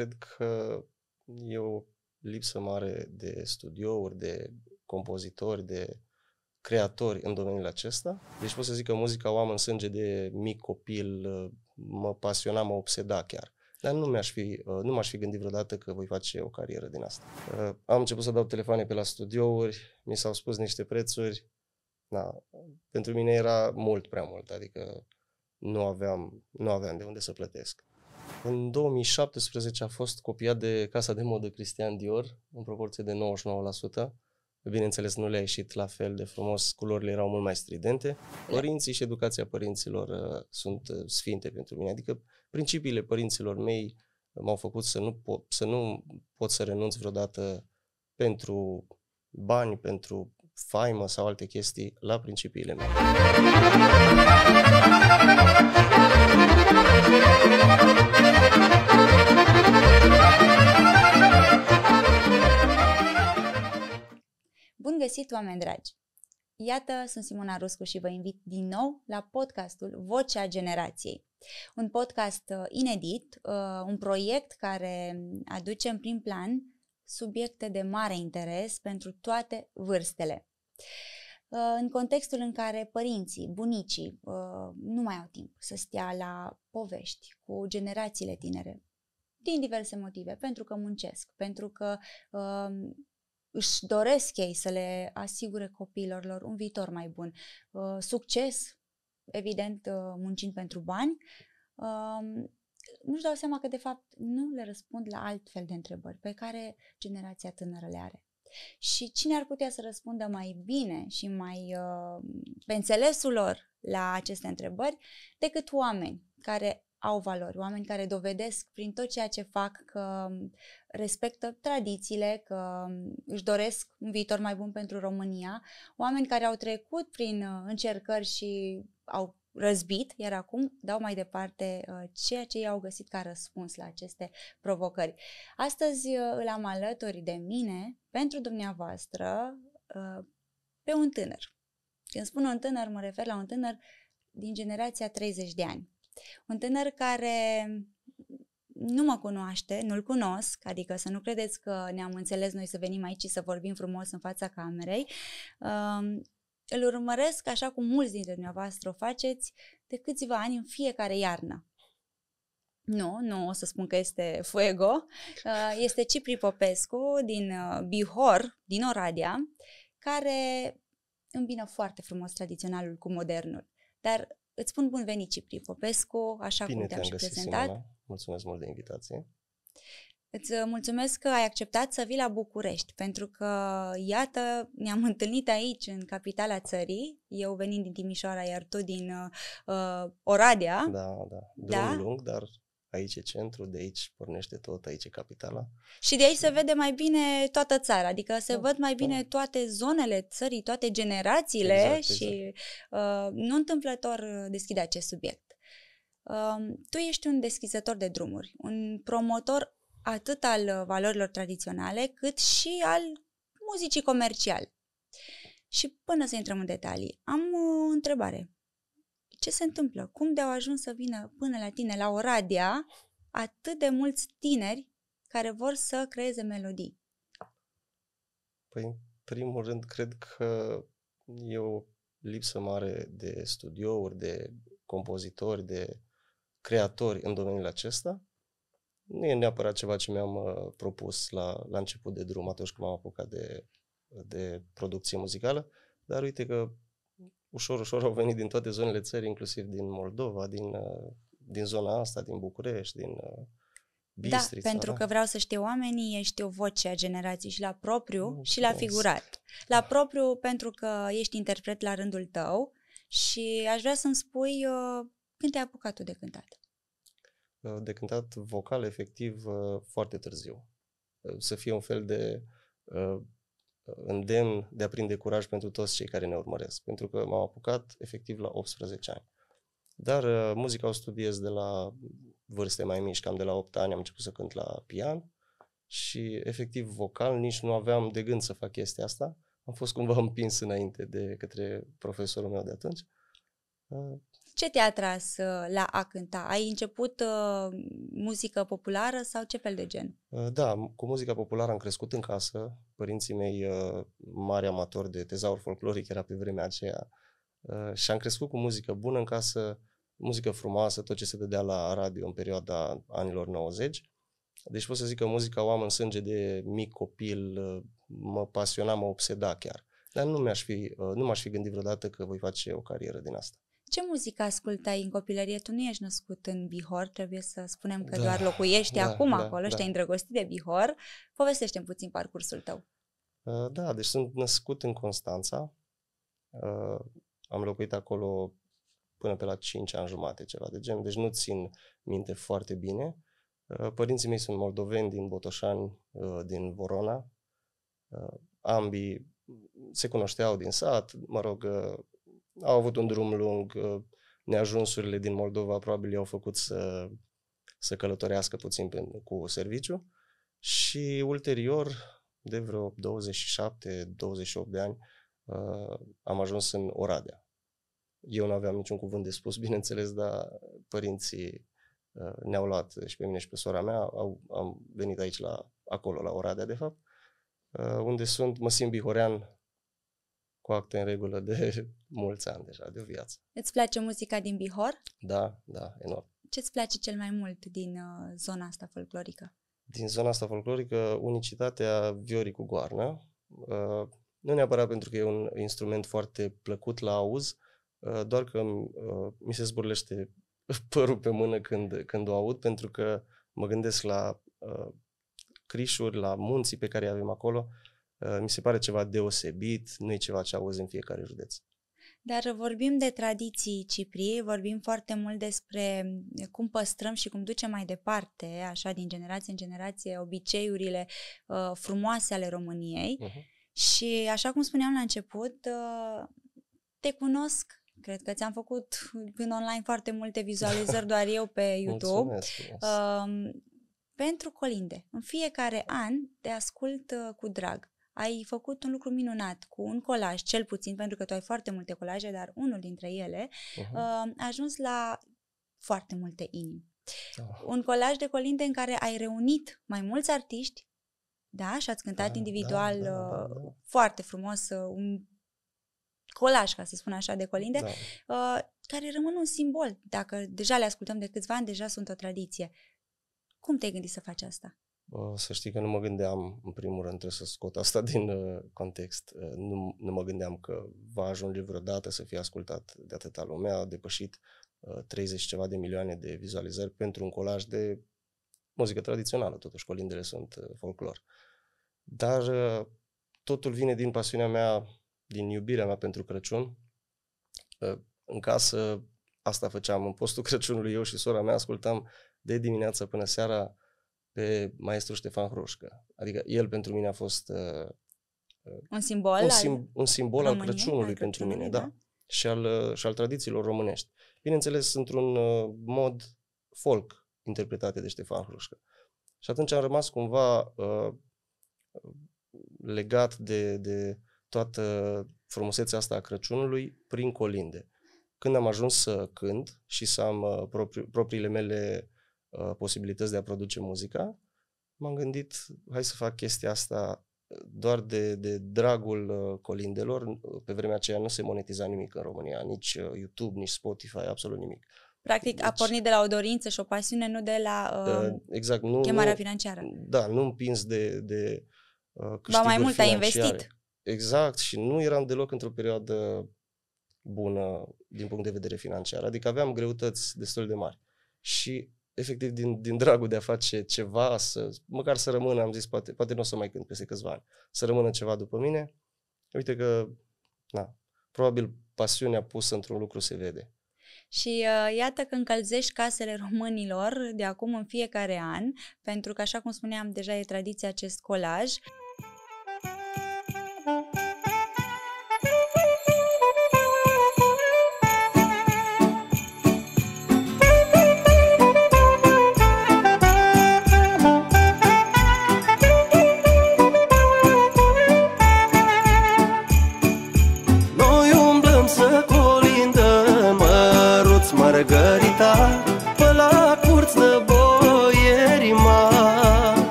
cred că e o lipsă mare de studiouri, de compozitori, de creatori în domeniul acesta. Deci pot să zic că muzica o am în sânge de mic copil, mă pasiona, mă obseda chiar. Dar nu, mi-aș fi, nu m-aș fi gândit vreodată că voi face o carieră din asta. Am început să dau telefoane pe la studiouri, mi s-au spus niște prețuri. Na, pentru mine era mult prea mult, adică nu aveam, nu aveam de unde să plătesc. În 2017 a fost copiat de Casa de Modă Cristian Dior, în proporție de 99%. Bineînțeles, nu le-a ieșit la fel de frumos, culorile erau mult mai stridente. Părinții și educația părinților uh, sunt uh, sfinte pentru mine, adică principiile părinților mei uh, m-au făcut să nu, po- să nu pot să renunț vreodată pentru bani, pentru faimă sau alte chestii la principiile mele. Bun găsit, oameni dragi! Iată, sunt Simona Ruscu și vă invit din nou la podcastul Vocea Generației. Un podcast uh, inedit, uh, un proiect care aduce în prim plan subiecte de mare interes pentru toate vârstele. Uh, în contextul în care părinții, bunicii uh, nu mai au timp să stea la povești cu generațiile tinere, din diverse motive, pentru că muncesc, pentru că uh, își doresc ei să le asigure copiilor lor un viitor mai bun, succes, evident, muncind pentru bani, um, nu-și dau seama că, de fapt, nu le răspund la alt fel de întrebări pe care generația tânără le are. Și cine ar putea să răspundă mai bine și mai uh, pe înțelesul lor la aceste întrebări decât oameni care au valori, oameni care dovedesc prin tot ceea ce fac că respectă tradițiile, că își doresc un viitor mai bun pentru România, oameni care au trecut prin uh, încercări și au răzbit, iar acum dau mai departe uh, ceea ce i-au găsit ca răspuns la aceste provocări. Astăzi uh, îl am alături de mine, pentru dumneavoastră, uh, pe un tânăr. Când spun un tânăr, mă refer la un tânăr din generația 30 de ani. Un tânăr care nu mă cunoaște, nu-l cunosc, adică să nu credeți că ne-am înțeles noi să venim aici și să vorbim frumos în fața camerei. Um, îl urmăresc, așa cum mulți dintre dumneavoastră o faceți, de câțiva ani în fiecare iarnă. Nu, nu o să spun că este Fuego. Uh, este Cipri Popescu din uh, Bihor, din Oradea, care îmbină foarte frumos tradiționalul cu modernul. Dar îți spun bun venit, Cipri Popescu, așa Bine cum te-am și prezentat. Simona. Mulțumesc mult de invitație. Îți uh, mulțumesc că ai acceptat să vii la București, pentru că, iată, ne-am întâlnit aici, în capitala țării, eu venind din Timișoara, iar tu din uh, uh Oradea. Da, da. da? Drum da? lung, dar aici e centru, de aici pornește tot, aici e capitala. Și de aici se vede mai bine toată țara, adică se da, văd mai da. bine da. toate zonele țării, toate generațiile exact, și exact. Uh, nu întâmplător deschide acest subiect. Uh, tu ești un deschizător de drumuri, un promotor atât al uh, valorilor tradiționale, cât și al muzicii comercial. Și până să intrăm în detalii, am o uh, întrebare. Ce se întâmplă? Cum de-au ajuns să vină până la tine, la Oradea, atât de mulți tineri care vor să creeze melodii? Păi, în primul rând, cred că e o lipsă mare de studiouri, de compozitori, de creatori în domeniul acesta nu e neapărat ceva ce mi-am uh, propus la, la început de drum atunci când m-am apucat de, de producție muzicală, dar uite că ușor, ușor au venit din toate zonele țării, inclusiv din Moldova, din, uh, din zona asta, din București, din uh, da, Bistrița, da, pentru că vreau să știu oamenii, ești o voce a generației și la propriu nu, mm, și la figurat. La da. propriu pentru că ești interpret la rândul tău și aș vrea să-mi spui uh, când te-ai apucat tu de cântat. Uh, de cântat vocal efectiv uh, foarte târziu. Uh, să fie un fel de îndemn de a prinde curaj pentru toți cei care ne urmăresc, pentru că m-am apucat efectiv la 18 ani. Dar muzica o studiez de la vârste mai mici, cam de la 8 ani am început să cânt la pian și efectiv vocal nici nu aveam de gând să fac chestia asta. Am fost cumva împins înainte de către profesorul meu de atunci. Ce te-a atras uh, la a cânta? Ai început uh, muzică populară sau ce fel de gen? Uh, da, cu muzica populară am crescut în casă. Părinții mei, uh, mari amatori de tezaur folcloric, era pe vremea aceea. Uh, și am crescut cu muzică bună în casă, muzică frumoasă, tot ce se dădea la radio în perioada anilor 90. Deci pot să zic că muzica o am în sânge de mic copil, uh, mă pasiona, mă obseda chiar. Dar nu, mi-aș fi, nu m-aș fi gândit vreodată că voi face o carieră din asta. Ce muzică ascultai în copilărie? Tu nu ești născut în Bihor, trebuie să spunem că da, doar locuiești da, acum da, acolo da. și te-ai îndrăgostit de Bihor. Povestește-mi puțin parcursul tău. Uh, da, deci sunt născut în Constanța. Uh, am locuit acolo până pe la 5 ani jumate, ceva de gen. deci nu țin minte foarte bine. Uh, părinții mei sunt moldoveni din Botoșani, din Vorona. Ambii se cunoșteau din sat, mă rog, au avut un drum lung, uh, neajunsurile din Moldova probabil i-au făcut să, să călătorească puțin cu serviciu și ulterior, de vreo 27-28 de ani, uh, am ajuns în Oradea. Eu nu aveam niciun cuvânt de spus, bineînțeles, dar părinții uh, ne-au luat și pe mine și pe sora mea, au, am venit aici la, acolo, la Oradea, de fapt, unde sunt, mă simt bihorean cu acte în regulă de mulți ani deja de o viață. Îți place muzica din Bihor? Da, da, enorm. Ce-ți place cel mai mult din uh, zona asta folclorică? Din zona asta folclorică, unicitatea viorii cu goarnă. Uh, nu neapărat pentru că e un instrument foarte plăcut la auz, uh, doar că uh, mi se zburlește părul pe mână când, când o aud, pentru că mă gândesc la uh, crișuri, la munții pe care îi avem acolo. Uh, mi se pare ceva deosebit, nu e ceva ce auzi în fiecare județ. Dar vorbim de tradiții Cipriei, vorbim foarte mult despre mm, cum păstrăm și cum ducem mai departe, așa, din generație în generație, obiceiurile uh, frumoase ale României. Uh-huh. Și, așa cum spuneam la început, uh, te cunosc Cred că ți-am făcut în online foarte multe vizualizări doar eu pe YouTube. Mulțumesc, mulțumesc. Uh, um, pentru colinde, în fiecare an te ascult uh, cu drag ai făcut un lucru minunat cu un colaj, cel puțin, pentru că tu ai foarte multe colaje, dar unul dintre ele uh-huh. Uh, a ajuns la foarte multe inimi. Oh. Un colaj de colinde în care ai reunit mai mulți artiști, da, și ați cântat da, individual da, da, uh, da, da. foarte frumos uh, un colaj, ca să spun așa, de colinde, da. care rămân un simbol. Dacă deja le ascultăm de câțiva ani, deja sunt o tradiție. Cum te-ai gândit să faci asta? Uh, să știi că nu mă gândeam, în primul rând trebuie să scot asta din uh, context, uh, nu, nu mă gândeam că va ajunge vreodată să fie ascultat de atâta lumea, a depășit 30 ceva de milioane de vizualizări pentru un colaj de muzică tradițională, totuși colindele sunt folclor. Dar totul vine din pasiunea mea, din iubirea mea pentru Crăciun. În casă asta făceam, în postul Crăciunului eu și sora mea ascultam de dimineață până seara pe maestru Ștefan Hroșcă. Adică el pentru mine a fost uh, uh un simbol, un, sim- al un simbol al Crăciunului al pentru mine, da? da? Și al, uh, și al tradițiilor românești. Bineînțeles, într-un uh, mod folk interpretate de Ștefan Hroșcă. Și atunci am rămas cumva uh, legat de, de toată frumusețea asta a Crăciunului prin colinde. Când am ajuns să cânt și să am uh, propri, propriile mele Uh, posibilități de a produce muzica, m-am gândit, hai să fac chestia asta uh, doar de, de dragul uh, colindelor. Pe vremea aceea nu se monetiza nimic în România, nici YouTube, nici Spotify, absolut nimic. Practic deci, a pornit de la o dorință și o pasiune, nu de la uh, da, exact, nu, chemarea nu, financiară. Da, nu împins de, de uh, Ba mai mult ai investit. Exact, și nu eram deloc într-o perioadă bună din punct de vedere financiar, adică aveam greutăți destul de mari. Și efectiv din, din dragul de a face ceva, să, măcar să rămână, am zis, poate, poate nu o să mai cânt peste câțiva ani, să rămână ceva după mine, uite că, na, probabil pasiunea pusă într-un lucru se vede. Și uh, iată că încălzești casele românilor de acum în fiecare an, pentru că, așa cum spuneam, deja e tradiția acest colaj.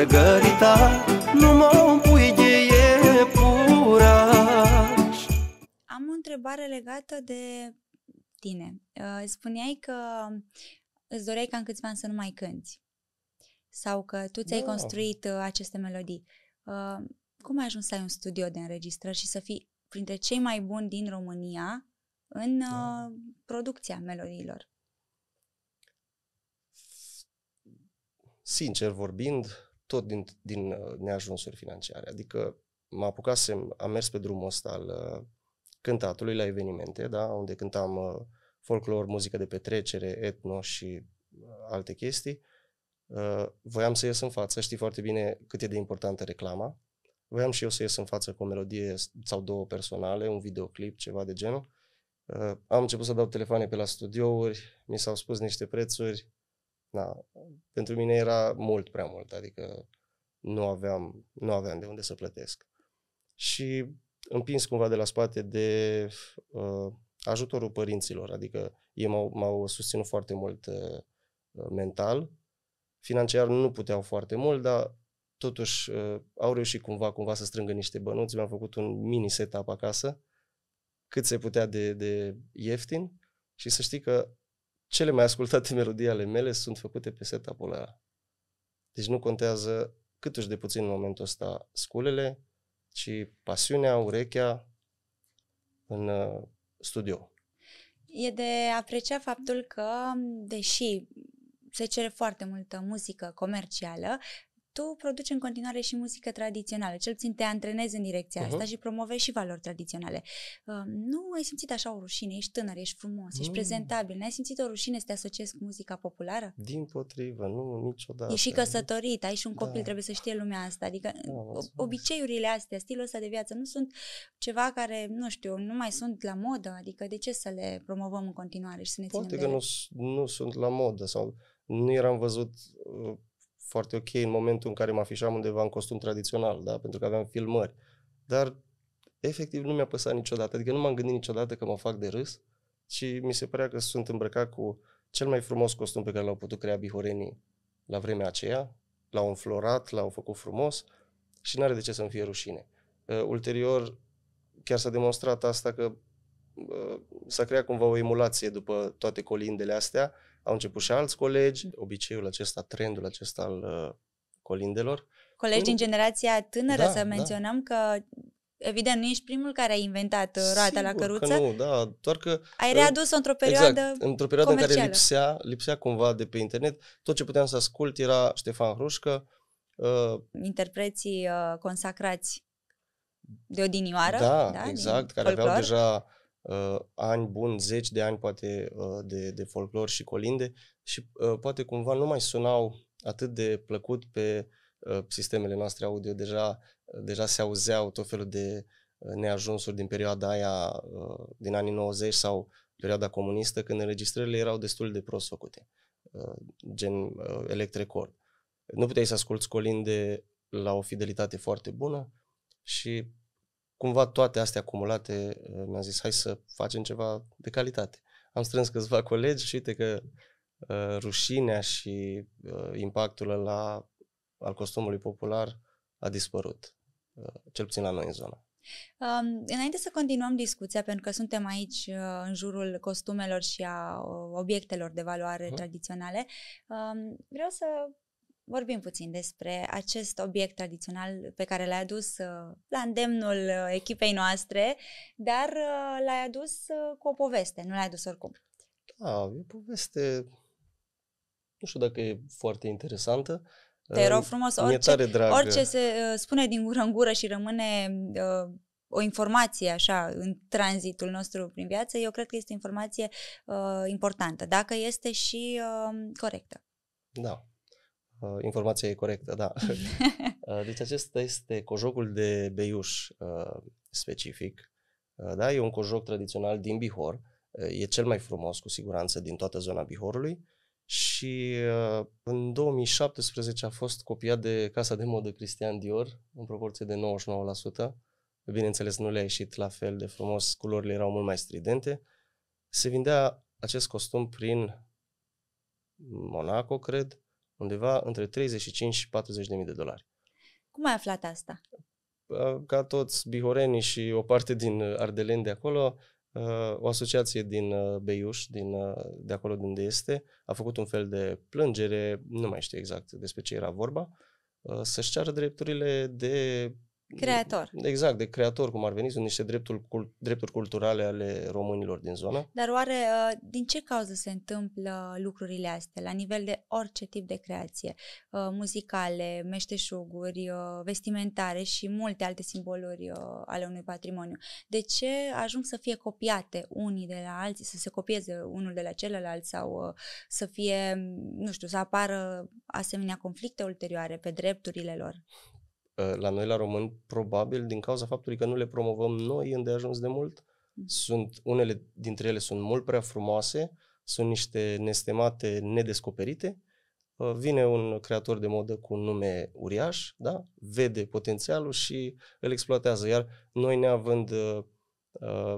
Margarita Nu mă pui de iepuraș Am o întrebare legată de tine. Uh, spuneai că îți doreai ca în câțiva ani să nu mai cânti sau că tu ți-ai da. construit uh, aceste melodii. Uh, cum ai ajuns să ai un studio de înregistrări și să fii printre cei mai buni din România în da. producția melodiilor? Sincer vorbind, tot din, din uh, neajunsuri financiare. Adică mă apucasem, am mers pe drumul ăsta al uh, cântatului la evenimente, da? unde cântam uh, folclor, muzică de petrecere, etno și alte chestii. Voiam să ies în față, știi foarte bine cât e de importantă reclama. Voiam și eu să ies în față cu o melodie sau două personale, un videoclip, ceva de genul. Am început să dau telefoane pe la studiouri, mi s-au spus niște prețuri, da. Pentru mine era mult prea mult, adică nu aveam, nu aveam de unde să plătesc. Și împins cumva de la spate de uh, ajutorul părinților, adică ei m-au, m-au susținut foarte mult uh, mental, financiar nu puteau foarte mult, dar totuși uh, au reușit cumva, cumva să strângă niște bănuți, mi-am făcut un mini setup acasă, cât se putea de, de ieftin și să știi că cele mai ascultate melodii ale mele sunt făcute pe setup-ul ăla. Deci nu contează cât de puțin în momentul ăsta sculele, ci pasiunea, urechea în uh, studio. E de apreciat faptul că, deși se cere foarte multă muzică comercială, tu produci în continuare și muzică tradițională, cel puțin te antrenezi în direcția uh-huh. asta și promovezi și valori tradiționale. Uh, nu ai simțit așa o rușine, ești tânăr, ești frumos, mm. ești prezentabil, n-ai simțit o rușine să te asociezi cu muzica populară? Din potrivă, nu, niciodată. Ești și căsătorit, ai și un copil, da. trebuie să știe lumea asta, adică da, obiceiurile astea, stilul ăsta de viață nu sunt ceva care, nu știu, nu mai sunt la modă, adică de ce să le promovăm în continuare și să ne Poate ținem că de nu, nu sunt la modă sau nu eram văzut uh, foarte ok în momentul în care mă afișam undeva în costum tradițional, da? pentru că aveam filmări. Dar efectiv nu mi-a păsat niciodată, adică nu m-am gândit niciodată că mă fac de râs și mi se părea că sunt îmbrăcat cu cel mai frumos costum pe care l-au putut crea bihorenii la vremea aceea, l-au înflorat, l-au făcut frumos și nu are de ce să-mi fie rușine. Uh, ulterior, chiar s-a demonstrat asta că uh, s-a creat cumva o emulație după toate colindele astea au început și alți colegi, obiceiul acesta, trendul acesta al uh, colindelor. Colegi din generația tânără, da, să da. menționăm da. că Evident, nu ești primul care a inventat uh, roata Sigur la căruță. Că nu, da, doar că... Ai uh, readus-o într-o exact, perioadă exact, într-o perioadă comercială. în care lipsea, lipsea cumva de pe internet. Tot ce puteam să ascult era Ștefan Hrușcă. Uh, Interpreții uh, consacrați de odinioară. Da, da exact, care folclor. aveau deja uh, ani buni, zeci de ani poate uh, de, de folclor și colinde și uh, poate cumva nu mai sunau atât de plăcut pe uh, sistemele noastre audio, deja, deja se auzeau tot felul de uh, neajunsuri din perioada aia uh, din anii 90 sau perioada comunistă, când înregistrările erau destul de prost făcute, uh, gen uh, electrecord. Nu puteai să asculti colinde la o fidelitate foarte bună și cumva toate astea acumulate, uh, mi-am zis, hai să facem ceva de calitate. Am strâns câțiva colegi și uite că uh, rușinea și uh, impactul la al costumului popular a dispărut, uh, cel puțin la noi în zonă. Um, înainte să continuăm discuția, pentru că suntem aici uh, în jurul costumelor și a uh, obiectelor de valoare uh-huh. tradiționale, um, vreau să vorbim puțin despre acest obiect tradițional pe care l-ai adus uh, la îndemnul uh, echipei noastre, dar uh, l-ai adus cu o poveste, nu l-ai adus oricum. Da, e o poveste, nu știu dacă e foarte interesantă. Te rog frumos, orice, tare dragă. orice se spune din gură în gură și rămâne uh, o informație așa în tranzitul nostru prin viață, eu cred că este o informație uh, importantă, dacă este și uh, corectă. Da. Uh, informația e corectă, da. Uh, deci acesta este cojocul de beiuș uh, specific. da, e un cojoc tradițional din Bihor. e cel mai frumos, cu siguranță, din toată zona Bihorului. Și în 2017 a fost copiat de Casa de Modă Cristian Dior, în proporție de 99%. Bineînțeles, nu le-a ieșit la fel de frumos, culorile erau mult mai stridente. Se vindea acest costum prin Monaco, cred, undeva între 35 și 40 de mii de dolari. Cum ai aflat asta? Ca toți bihorenii și o parte din uh, ardeleni de acolo, uh, o asociație din uh, Beiuș, din, de acolo de unde este, a făcut un fel de plângere, nu mai știu exact despre ce era vorba, să-și ceară drepturile de Creator. Exact, de creator, cum ar veni, sunt niște drepturi, cult, drepturi culturale ale românilor din zonă. Dar oare uh, din ce cauză se întâmplă lucrurile astea, la nivel de orice tip de creație, uh, muzicale, meșteșuguri, uh, vestimentare și multe alte simboluri ale unui patrimoniu? De ce ajung să fie copiate unii de la alții, să se copieze unul de la celălalt sau să fie, nu știu, să apară asemenea conflicte ulterioare pe drepturile lor? la noi la român, probabil din cauza faptului că nu le promovăm noi îndeajuns de mult. Mm. Sunt, unele dintre ele sunt mult prea frumoase, sunt niște nestemate nedescoperite. Ă, vine un creator de modă cu un nume uriaș, da? vede potențialul și îl exploatează. Iar noi neavând uh,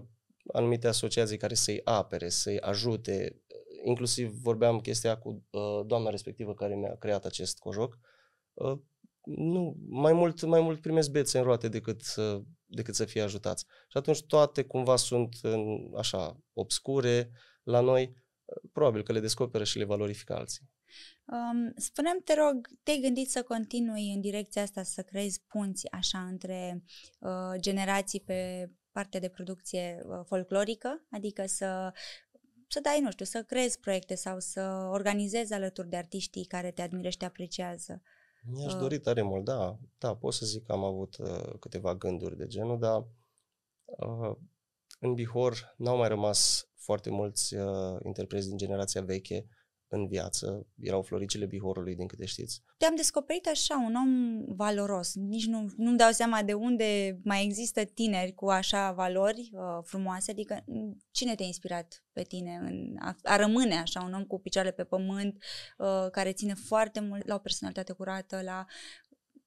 anumite asociații care să-i apere, să-i ajute, inclusiv vorbeam chestia cu uh, doamna respectivă care mi-a creat acest cojoc, uh, nu, mai mult, mai mult primesc bețe în roate decât să, decât să fie ajutați. Și atunci toate cumva sunt în, așa obscure la noi, probabil că le descoperă și le valorifică alții. Um, spunem, te rog, te-ai gândit să continui în direcția asta, să creezi punți așa între uh, generații pe partea de producție uh, folclorică, adică să să dai, nu știu, să creezi proiecte sau să organizezi alături de artiștii care te admiră și te apreciază. Uh, mi-aș dori tare mult, da. Da, pot să zic că am avut uh, câteva gânduri de genul, dar uh, în Bihor n-au mai rămas foarte mulți uh, interpreți din generația veche în viață, erau floricile Bihorului, din câte știți. Te-am descoperit așa, un om valoros. Nici nu, nu-mi dau seama de unde mai există tineri cu așa valori uh, frumoase. Adică, mm, cine te-a inspirat pe tine în a, a rămâne așa, un om cu picioare pe pământ, uh, care ține foarte mult la o personalitate curată, la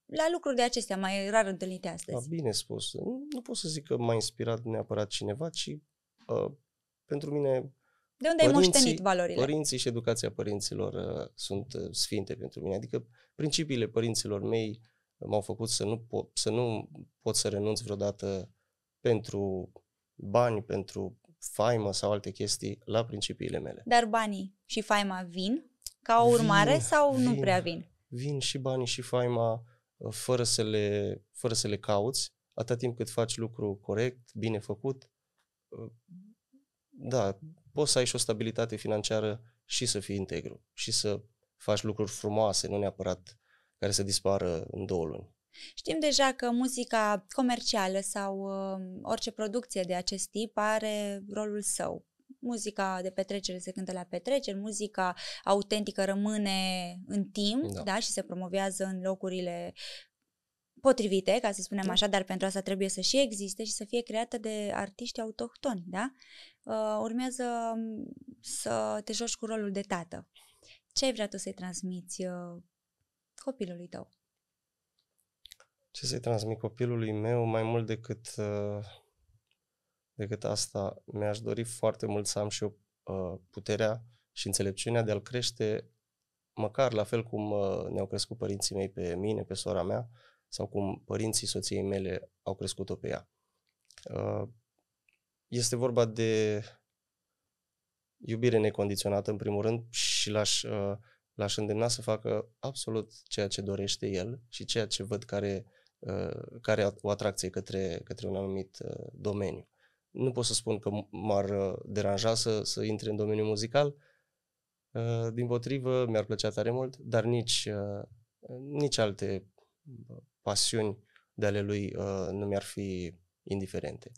la lucruri de acestea mai rar întâlnite astăzi. A, da, bine spus. Nu pot să zic că m-a inspirat neapărat cineva, ci uh, pentru mine de unde părinții, ai moștenit valorile? Părinții și educația părinților uh, sunt uh, sfinte pentru mine. Adică principiile părinților mei m-au făcut să nu, po- să nu pot să renunț vreodată pentru bani, pentru faimă sau alte chestii la principiile mele. Dar banii și faima vin ca o urmare vin, sau vin, nu prea vin? Vin și banii și faima uh, fără să le, fără să le cauți, atât timp cât faci lucru corect, bine făcut. Uh, da, poți să ai și o stabilitate financiară și să fii integru și să faci lucruri frumoase, nu neapărat care să dispară în două luni. Știm deja că muzica comercială sau uh, orice producție de acest tip are rolul său. Muzica de petrecere se cântă la petreceri, muzica autentică rămâne în timp da. Da, și se promovează în locurile potrivite, ca să spunem da. așa, dar pentru asta trebuie să și existe și să fie creată de artiști autohtoni, da? Uh, urmează um, să te joci cu rolul de tată. Ce ai vrea tu să-i transmiți uh, copilului tău? Ce să-i transmit copilului meu mai mult decât, uh, decât asta? Mi-aș dori foarte mult să am și eu uh, puterea și înțelepciunea de a-l crește măcar la fel cum uh, ne-au crescut părinții mei pe mine, pe sora mea, sau cum părinții soției mele au crescut-o pe ea. Uh, este vorba de iubire necondiționată, în primul rând, și l-aș, uh, l-aș îndemna să facă absolut ceea ce dorește el și ceea ce văd care, uh, care o atracție către, către un anumit domeniu. Nu pot să spun că m-ar deranja să, să intre în domeniul muzical, din potrivă, mi-ar plăcea tare mult, dar nici, nici alte pasiuni de ale lui uh, nu mi-ar fi indiferente.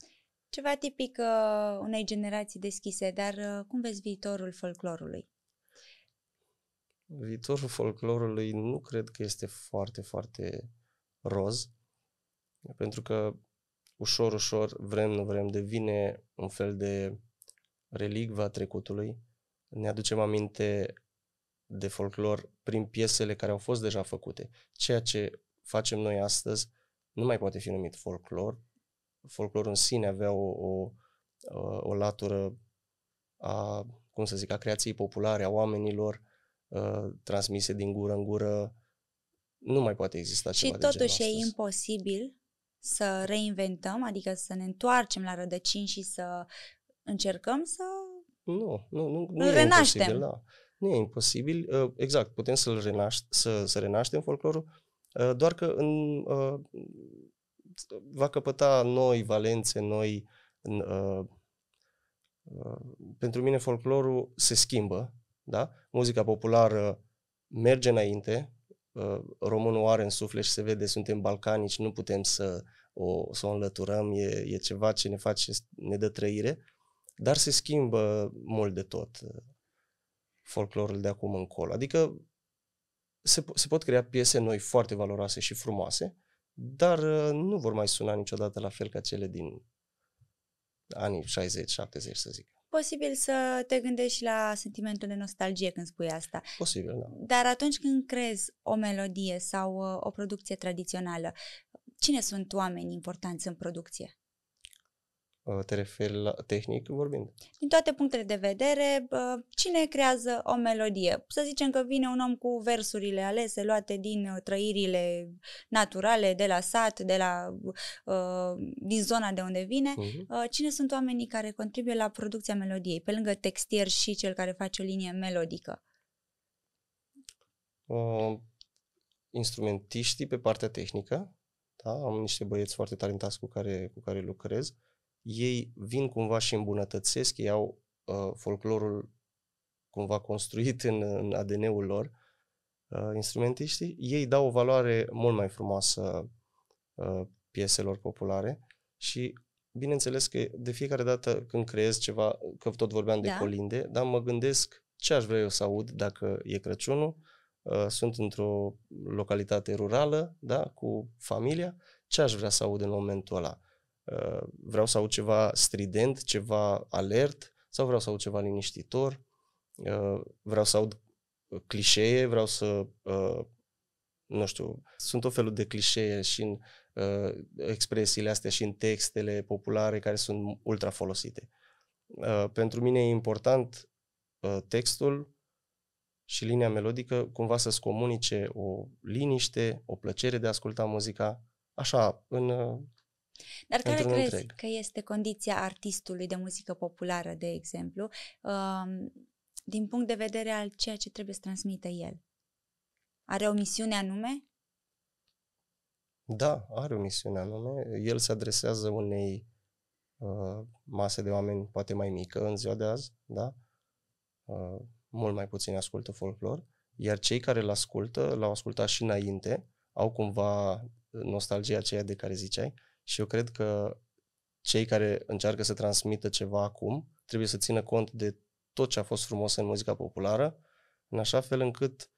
Ceva tipic uh, unei generații deschise, dar uh, cum vezi viitorul folclorului? Viitorul folclorului nu cred că este foarte, foarte roz, pentru că ușor, ușor, vrem, nu vrem, devine un fel de relicva trecutului. Ne aducem aminte de folclor prin piesele care au fost deja făcute, ceea ce facem noi astăzi nu mai poate fi numit folclor. Folclorul în sine avea o, o, o latură a, cum să zic, a creației populare, a oamenilor uh, transmise din gură în gură. Nu mai poate exista ceva Și de totuși genul e imposibil să reinventăm, adică să ne întoarcem la rădăcini și să încercăm să nu, nu, nu, nu e renaștem. imposibil, da. Nu e imposibil, ă, exact, putem să-l renaș- să, să renaștem folclorul, Ă, doar că în, ă, va căpăta noi valențe, noi... În, ă, pentru mine folclorul se schimbă, da? Muzica populară merge înainte, românul are în suflet și se vede, suntem balcanici, nu putem să o, să o înlăturăm, e, e ceva ce ne face, ne dă trăire, dar se schimbă mult de tot folclorul de acum încolo. Adică se, se pot crea piese noi foarte valoroase și frumoase, dar uh, nu vor mai suna niciodată la fel ca cele din anii 60-70, să zic. Posibil să te gândești la sentimentul de nostalgie când spui asta. Posibil, da. Dar atunci când crezi o melodie sau uh, o producție tradițională, cine sunt oameni importanți în producție? Uh, te referi la tehnic vorbind? Din toate punctele de vedere, cine creează o melodie? Să zicem că vine un om cu versurile alese, luate din uh, trăirile naturale, de la sat, de la, uh, din zona de unde vine. Uh-huh. Cine sunt oamenii care contribuie la producția melodiei, pe lângă textier și cel care face o linie melodică? Uh, instrumentiștii pe partea tehnică, da? am niște băieți foarte talentați cu care, cu care lucrez. Uh, ei vin cumva și îmbunătățesc, ei au uh, folclorul cumva construit în, în ADN-ul lor, uh, instrumentiștii, ei dau o valoare mult mai frumoasă uh, pieselor populare și bineînțeles că de fiecare dată când creez ceva, că tot vorbeam da. de colinde, dar mă gândesc ce aș vrea eu să aud dacă e Crăciunul, uh, sunt într-o localitate rurală, da, cu familia, ce aș vrea să aud în momentul ăla? Uh, vreau să aud ceva strident, ceva alert sau vreau să aud ceva liniștitor, uh, vreau să aud uh, clișee, vreau să, nu știu, sunt o felul de clișee și în expresiile astea și în textele populare care sunt ultra folosite. Pentru mine e important textul și linia melodică cumva să-ți comunice o liniște, o plăcere de a asculta muzica, așa, în dar care crezi întreg. că este condiția artistului de muzică populară, de exemplu, um, din punct de vedere al ceea ce trebuie să transmită el? Are o misiune anume? Da, are o misiune anume. El se adresează unei uh, mase de oameni poate mai mică în ziua de azi, da? Uh, mult mai puțin ascultă folclor, iar cei care îl ascultă, l-au ascultat și înainte, au cumva nostalgia aceea de care ziceai și eu cred că cei care încearcă să transmită ceva acum trebuie să țină cont de tot ce a fost frumos în muzica populară, în așa fel încât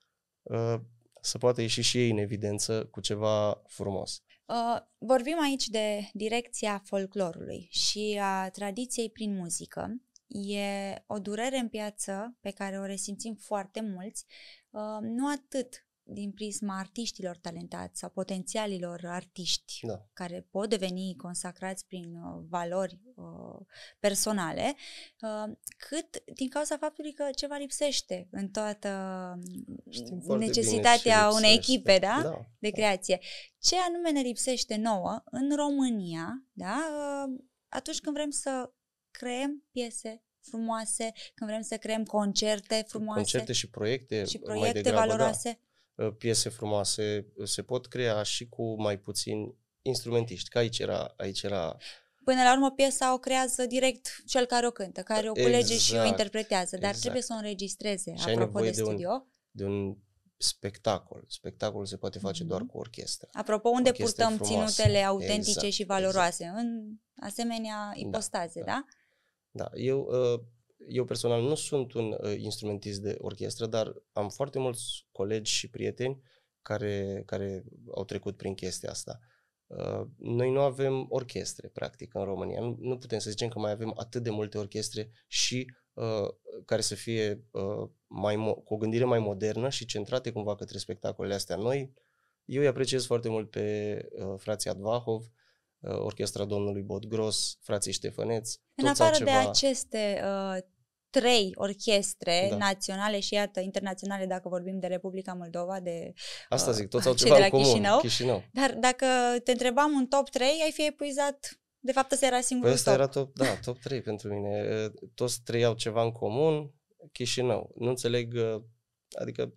uh, să poată ieși și ei în evidență cu ceva frumos. Uh, vorbim aici de direcția folclorului și a tradiției prin muzică. E o durere în piață pe care o resimțim foarte mulți, uh, nu atât din prisma artiștilor talentați sau potențialilor artiști da. care pot deveni consacrați prin uh, valori uh, personale, uh, cât din cauza faptului că ceva lipsește în toată mm, Știm necesitatea unei echipe da? Da, de da. creație. Ce anume ne lipsește nouă în România da? Uh, atunci când vrem să creăm piese frumoase, când vrem să creăm concerte frumoase. Concerte și proiecte. Și proiecte mai degrabă, da. valoroase. Da. Uh, piese frumoase uh, se pot crea și cu mai puțin instrumentiști, că aici era, aici era Până la urmă, piesa o creează direct cel care o cântă, care o culege exact, și o exact, interpretează, dar exact. trebuie să o înregistreze, și apropo de studio. De un, de un spectacol. Spectacolul se poate face mm-hmm. doar cu orchestră. Apropo, unde orchestre purtăm frumoase. ținutele exact, autentice exact, și valoroase? Exact. În asemenea ipostaze, da? Da. da? da. Eu uh, eu personal nu sunt un uh, instrumentist de orchestră, dar am foarte mulți colegi și prieteni care, care au trecut prin chestia asta. Uh, noi nu avem orchestre, practic, în România. Nu, nu putem să zicem că mai avem atât de multe orchestre și uh, care să fie uh, mai mo- cu o gândire mai modernă și centrate cumva către spectacolele astea noi. Eu îi apreciez foarte mult pe uh, frații Advahov, uh, orchestra domnului Botgros, frații Ștefăneț. În afară de aceste uh, trei orchestre da. naționale și iată internaționale dacă vorbim de Republica Moldova, de Asta uh, zic, toți au ceva de la comun, Chișinău. Chișinău. Dar dacă te întrebam un top 3, ai fi epuizat de fapt ăsta era singurul păi ăsta top. era top, da, top 3 pentru mine. Toți trei au ceva în comun, Chișinău. Nu înțeleg, uh, adică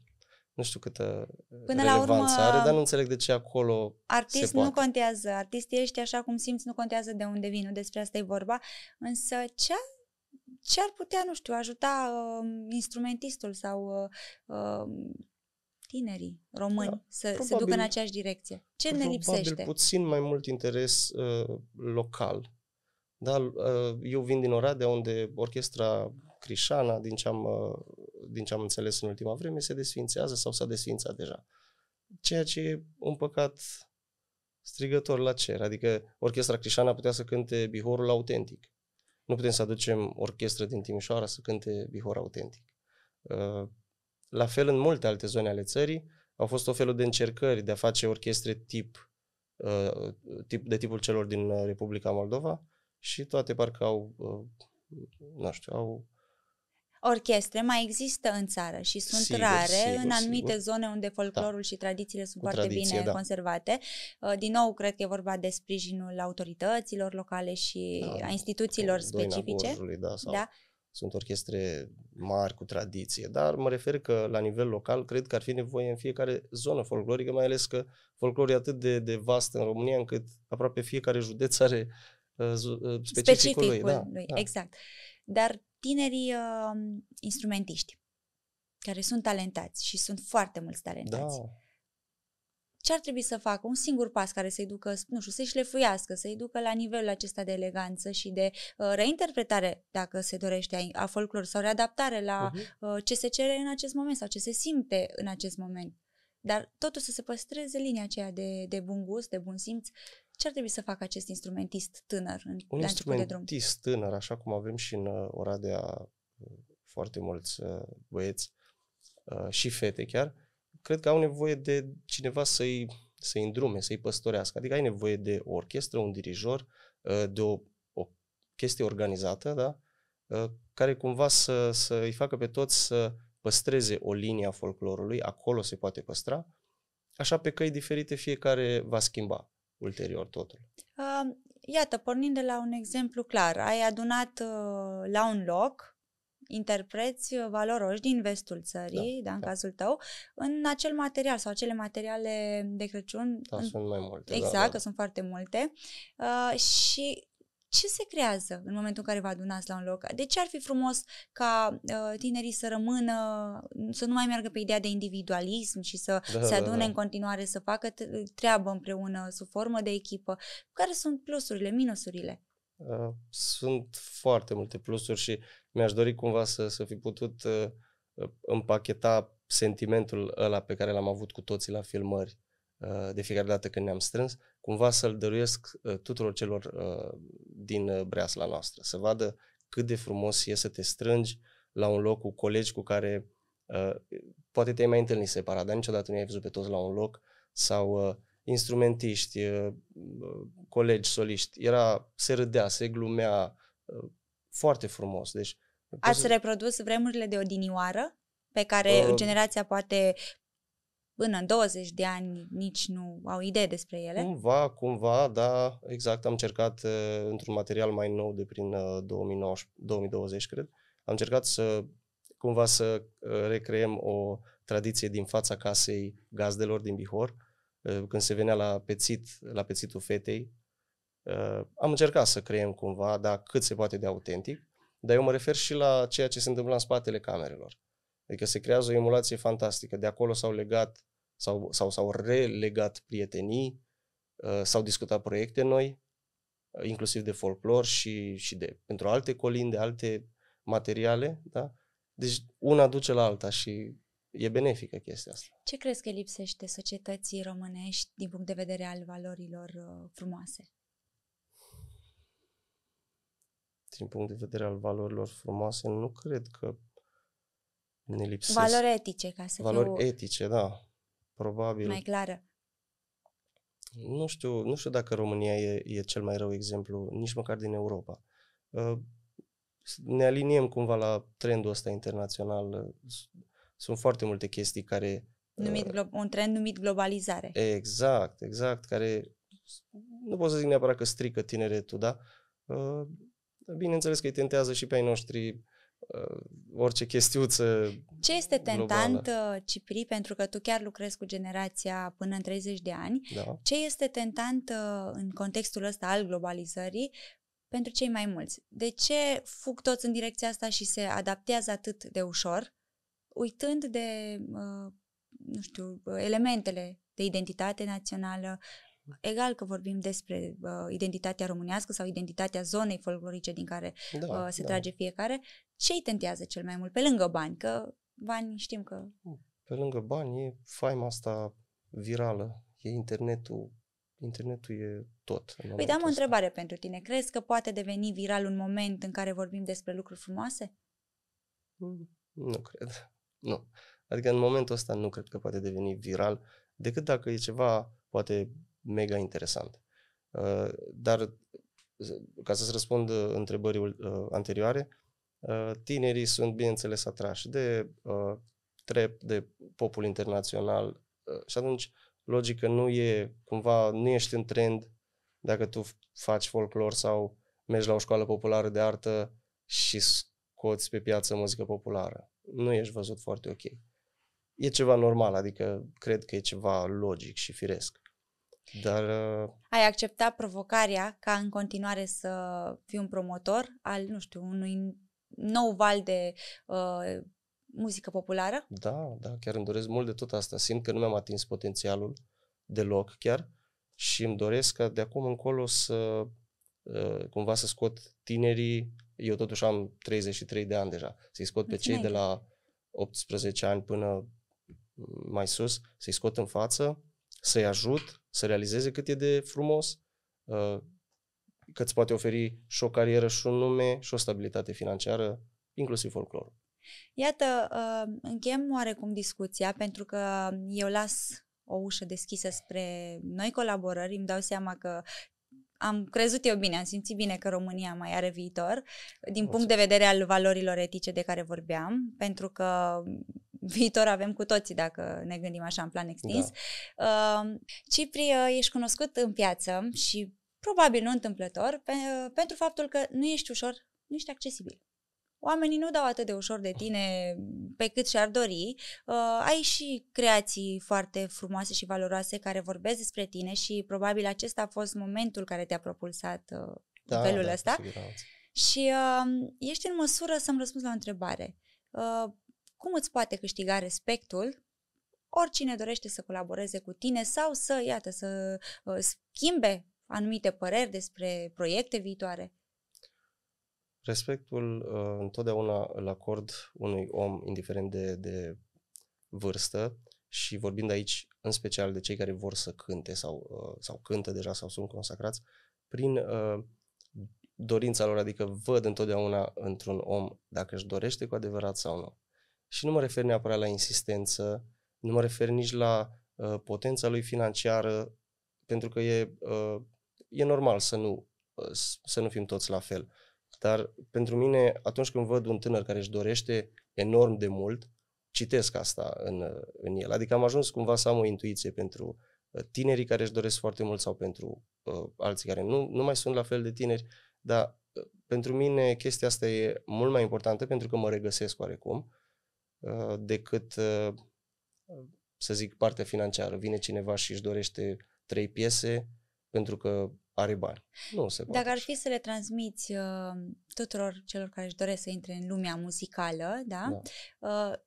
nu știu câtă Până la urmă, are, dar nu înțeleg de ce acolo Artist se poate. nu contează, artist ești așa cum simți, nu contează de unde vii, nu despre asta e vorba, însă ce ce ar putea, nu știu, ajuta uh, instrumentistul sau uh, uh, tinerii români da, să probabil, se ducă în aceeași direcție? Ce ne lipsește? Probabil puțin mai mult interes uh, local. Da, uh, eu vin din Oradea, unde orchestra Crișana, din ce am, uh, din ce am înțeles în ultima vreme, se desfințează sau s-a desfințat deja. Ceea ce e un păcat strigător la cer. Adică orchestra Crișana putea să cânte bihorul autentic nu putem să aducem orchestră din Timișoara să cânte Bihor autentic. Uh, la fel, în multe alte zone ale țării au fost o felul de încercări de a face orchestre tip, uh, tip de tipul celor din Republica Moldova și toate parcă au, uh, nu știu, au orchestre mai există în țară și sunt sigur, rare sigur, în anumite sigur. zone unde da. folclorul da. și tradițiile sunt Cu foarte tradiție, bine da. conservate. Uh, din nou, cred că e vorba de sprijinul autorităților locale și da, a instituțiilor specifice. da, sau... da sunt orchestre mari cu tradiție, dar mă refer că la nivel local cred că ar fi nevoie în fiecare zonă folclorică, mai ales că folclorul e atât de, de vast în România încât aproape fiecare județ are uh, specificul, uh, specificul lui. Da, lui. Da. Exact. Dar tinerii uh, instrumentiști care sunt talentați și sunt foarte mulți talentați. Da. Ce ar trebui să facă? Un singur pas care să-i ducă, nu știu, să-i șlefuiască, să-i ducă la nivelul acesta de eleganță și de uh, reinterpretare, dacă se dorește, a, a folclor sau readaptare la uh-huh. uh, ce se cere în acest moment sau ce se simte în acest moment. Dar totul să se păstreze linia aceea de, de bun gust, de bun simț ce ar trebui să facă acest instrumentist tânăr în Un la instrumentist de drum? tânăr, așa cum avem și în uh, Oradea uh, foarte mulți uh, băieți și fete chiar, cred că au nevoie de cineva să-i, să-i îndrume, să-i păstorească. Adică ai nevoie de o orchestră, un dirijor, de o, o chestie organizată, da? care cumva să, să îi facă pe toți să păstreze o linie a folclorului, acolo se poate păstra, așa pe căi diferite fiecare va schimba ulterior totul? Iată, pornind de la un exemplu clar, ai adunat uh, la un loc interpreți uh, valoroși din vestul țării, da, da în da. cazul tău, în acel material sau acele materiale de Crăciun. Da, în... sunt mai multe. Da, exact, da, da. că sunt foarte multe. Uh, și ce se creează în momentul în care vă adunați la un loc? De ce ar fi frumos ca uh, tinerii să rămână, să nu mai meargă pe ideea de individualism și să da, se da, adune da, da. în continuare, să facă treabă împreună, sub formă de echipă? Care sunt plusurile, minusurile? Uh, sunt foarte multe plusuri și mi-aș dori cumva să, să fi putut uh, împacheta sentimentul ăla pe care l-am avut cu toții la filmări uh, de fiecare dată când ne-am strâns cumva să-l dăruiesc uh, tuturor celor uh, din uh, breasla noastră, să vadă cât de frumos e să te strângi la un loc cu colegi cu care poate te-ai mai întâlnit separat, dar niciodată nu i-ai văzut pe toți la un loc sau instrumentiști, colegi, soliști. Era, se râdea, se glumea, foarte frumos. Deci, Ați să... reprodus vremurile de odinioară? pe care uh, generația poate până în 20 de ani nici nu au idee despre ele? Cumva, cumva, da, exact. Am încercat eh, într-un material mai nou de prin 2019, eh, 2020, cred. Am încercat să cumva să eh, recreăm o tradiție din fața casei gazdelor din Bihor, când se venea la pețit, la pețitul fetei. Am încercat să creăm cumva, dar cât se poate de autentic, dar eu mă refer și la ceea ce se întâmplă în spatele camerelor. Adică se creează o emulație fantastică. De acolo s-au legat sau, sau s-au relegat prietenii, uh, s-au discutat proiecte noi, uh, inclusiv de folclor și, și de, pentru alte de alte materiale, da? Deci una duce la alta și e benefică chestia asta. Ce crezi că lipsește societății românești din punct de vedere al valorilor uh, frumoase? Din punct de vedere al valorilor frumoase, nu cred că ne lipsesc. Valori etice, ca să Valori fiu... etice, da probabil... Mai clară. Nu știu, nu știu dacă România e, e cel mai rău exemplu, nici măcar din Europa. Uh, ne aliniem cumva la trendul ăsta internațional. Sunt foarte multe chestii care... Numit uh, glo- un trend numit globalizare. Exact, exact, care nu pot să zic neapărat că strică tineretul, da? Bineînțeles că îi tentează și pe ai noștri Uh, orice chestiuță Ce este tentant, globală. Uh, Cipri, pentru că tu chiar lucrezi cu generația până în 30 de ani, da. ce este tentant uh, în contextul ăsta al globalizării pentru cei mai mulți? De ce fug toți în direcția asta și se adaptează atât de ușor, uitând de, nu știu, elementele de identitate națională, egal că vorbim despre uh, identitatea românească sau identitatea zonei folclorice din care da, uh, se da. trage fiecare, ce îi tentează cel mai mult, pe lângă bani, că bani știm că... Hmm. Pe lângă bani e faima asta virală, e internetul, internetul e tot. Păi dam o întrebare asta. pentru tine. Crezi că poate deveni viral un moment în care vorbim despre lucruri frumoase? Hmm, nu cred. Nu. Adică în momentul ăsta nu cred că poate deveni viral, decât dacă e ceva poate mega interesant. Uh, dar ca să-ți răspund uh, întrebării uh, anterioare, Uh, tinerii sunt, bineînțeles, atrași de trep, uh, de popul internațional uh, și atunci logică nu e, cumva, nu ești în trend dacă tu faci folclor sau mergi la o școală populară de artă și scoți pe piață muzică populară. Nu ești văzut foarte ok. E ceva normal, adică cred că e ceva logic și firesc. Dar... Ai acceptat provocarea ca în continuare să fii un promotor al, nu știu, unui nou val de uh, muzică populară? Da, da, chiar îmi doresc mult de tot asta. Simt că nu mi-am atins potențialul deloc chiar și îmi doresc ca de acum încolo să uh, cumva să scot tinerii, eu totuși am 33 de ani deja, să-i scot pe cei de la 18 ani până mai sus, să-i scot în față, să-i ajut să realizeze cât e de frumos, uh, că îți poate oferi și o carieră și un nume și o stabilitate financiară, inclusiv folclorul. Iată, uh, încheiem oarecum discuția pentru că eu las o ușă deschisă spre noi colaborări, îmi dau seama că am crezut eu bine, am simțit bine că România mai are viitor, din punct de vedere al valorilor etice de care vorbeam, pentru că viitor avem cu toții dacă ne gândim așa în plan extins. Da. Uh, Cipri, uh, ești cunoscut în piață și probabil nu întâmplător, pe, pentru faptul că nu ești ușor, nu ești accesibil. Oamenii nu dau atât de ușor de tine pe cât și-ar dori. Uh, ai și creații foarte frumoase și valoroase care vorbesc despre tine și probabil acesta a fost momentul care te-a propulsat uh, da, nivelul da, ăsta. Da. Și uh, ești în măsură să-mi răspunzi la o întrebare. Uh, cum îți poate câștiga respectul oricine dorește să colaboreze cu tine sau să, iată, să uh, schimbe anumite păreri despre proiecte viitoare? Respectul uh, întotdeauna îl acord unui om, indiferent de, de vârstă și vorbind aici în special de cei care vor să cânte sau, uh, sau cântă deja sau sunt consacrați, prin uh, dorința lor, adică văd întotdeauna într-un om dacă își dorește cu adevărat sau nu. Și nu mă refer neapărat la insistență, nu mă refer nici la uh, potența lui financiară, pentru că e uh, e normal să nu, uh, să nu fim toți la fel. Dar pentru mine, atunci când văd un tânăr care își dorește enorm de mult, citesc asta în, uh, în el. Adică am ajuns cumva să am o intuiție pentru uh, tinerii care își doresc foarte mult sau pentru uh, alții care nu, nu mai sunt la fel de tineri, dar uh, pentru mine chestia asta e mult mai importantă pentru că mă regăsesc oarecum uh, decât, uh, să zic, partea financiară. Vine cineva și își dorește trei piese pentru că are bani. Nu se poate. Dacă ar fi să le transmiți uh, tuturor celor care își doresc să intre în lumea muzicală, da? da. Uh,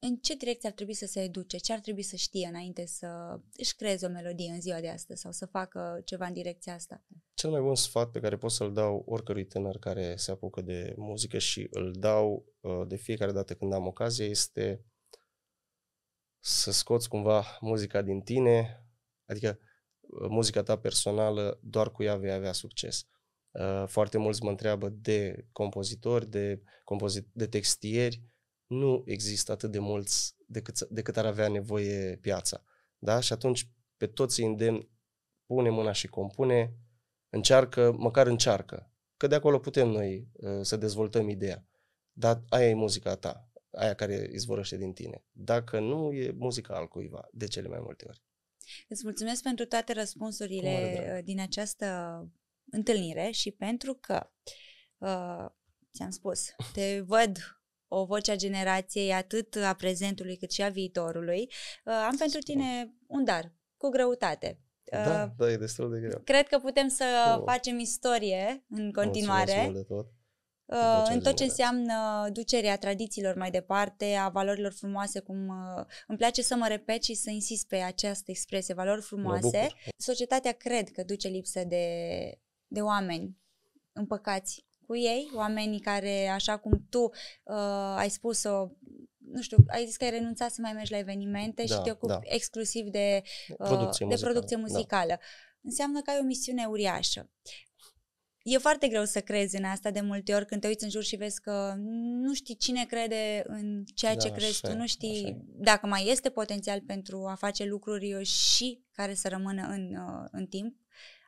în ce direcție ar trebui să se educe? Ce ar trebui să știe înainte să își creeze o melodie în ziua de astăzi sau să facă ceva în direcția asta? Cel mai bun sfat pe care pot să-l dau oricărui tânăr care se apucă de muzică și îl dau uh, de fiecare dată când am ocazie este să scoți cumva muzica din tine, adică muzica ta personală, doar cu ea vei avea succes. Uh, foarte mulți mă întreabă de compozitori, de, compozit- de textieri. Nu există atât de mulți decât, decât ar avea nevoie piața. Da? Și atunci pe toți îi îndemn, pune mâna și compune, încearcă, măcar încearcă. Că de acolo putem noi uh, să dezvoltăm ideea. Dar aia e muzica ta, aia care izvorăște din tine. Dacă nu, e muzica cuiva de cele mai multe ori. Îți mulțumesc pentru toate răspunsurile uh, din această întâlnire și pentru că, uh, ți-am spus, te văd o voce a generației atât a prezentului cât și a viitorului, uh, am pentru tine un dar, cu greutate. Da, uh, da, da, e destul de greu. Cred că putem să oh. facem istorie în continuare. Mulțumesc mult de tot în tot ce înseamnă ducerea tradițiilor mai departe, a valorilor frumoase, cum uh, îmi place să mă repet și să insist pe această expresie, valori frumoase. Societatea cred că duce lipsă de, de oameni împăcați cu ei, oamenii care, așa cum tu uh, ai spus-o, nu știu, ai zis că ai renunțat să mai mergi la evenimente da, și te ocupi da. exclusiv de uh, producție de muzicală. Producție da. muzicală. Da înseamnă că ai o misiune uriașă e foarte greu să crezi în asta de multe ori când te uiți în jur și vezi că nu știi cine crede în ceea da, ce crezi așa, tu, nu știi așa. dacă mai este potențial pentru a face lucruri și care să rămână în, uh, în timp,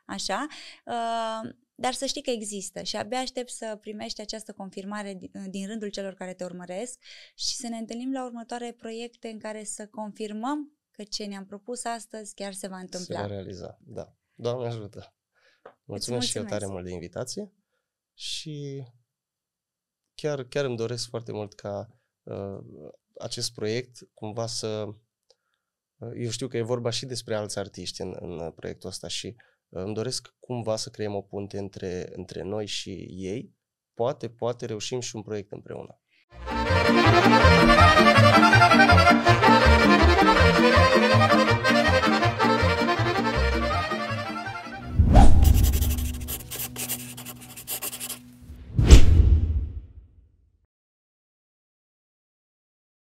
așa, uh, dar să știi că există și abia aștept să primești această confirmare uh, din rândul celor care te urmăresc și să ne întâlnim la următoare proiecte în care să confirmăm că ce ne-am propus astăzi chiar se va întâmpla. Se va realiza, da. Doamne ajută! mulțumesc și eu tare mult de invitație și chiar, chiar îmi doresc foarte mult ca uh, acest proiect cumva să... Uh, eu știu că e vorba și despre alți artiști în, în proiectul ăsta și uh, îmi doresc cumva să creăm o punte între, între noi și ei. Poate, poate reușim și un proiect împreună. Thank you.